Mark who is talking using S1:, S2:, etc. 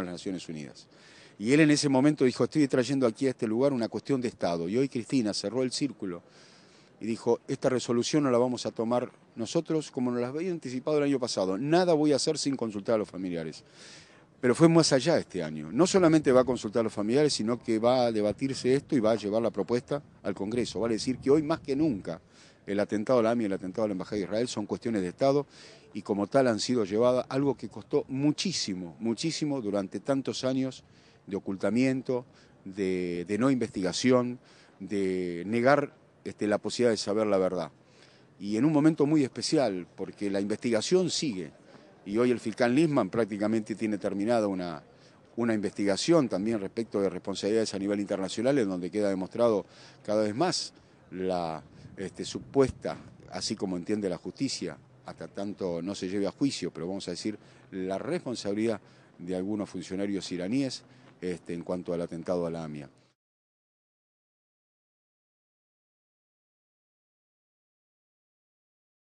S1: a las Naciones Unidas. Y él en ese momento dijo, estoy trayendo aquí a este lugar una cuestión de Estado. Y hoy Cristina cerró el círculo y dijo, esta resolución no la vamos a tomar nosotros como nos la había anticipado el año pasado. Nada voy a hacer sin consultar a los familiares. Pero fue más allá este año. No solamente va a consultar a los familiares, sino que va a debatirse esto y va a llevar la propuesta al Congreso. Vale decir que hoy más que nunca el atentado a la AMI y el atentado a la Embajada de Israel son cuestiones de Estado y como tal han sido llevadas, algo que costó muchísimo, muchísimo durante tantos años de ocultamiento, de, no investigación, de negar este, la posibilidad de saber la verdad. Y en un momento muy especial, porque la investigación sigue, y hoy el fiscal Lisman prácticamente tiene terminada una, una investigación también respecto de responsabilidades a nivel internacional, en donde queda demostrado cada vez más la, este, supuesta, así como entiende la justicia, hasta tanto no se lleve a juicio, pero vamos a decir, la responsabilidad de algunos funcionarios iraníes este, en cuanto al atentado a la AMIA.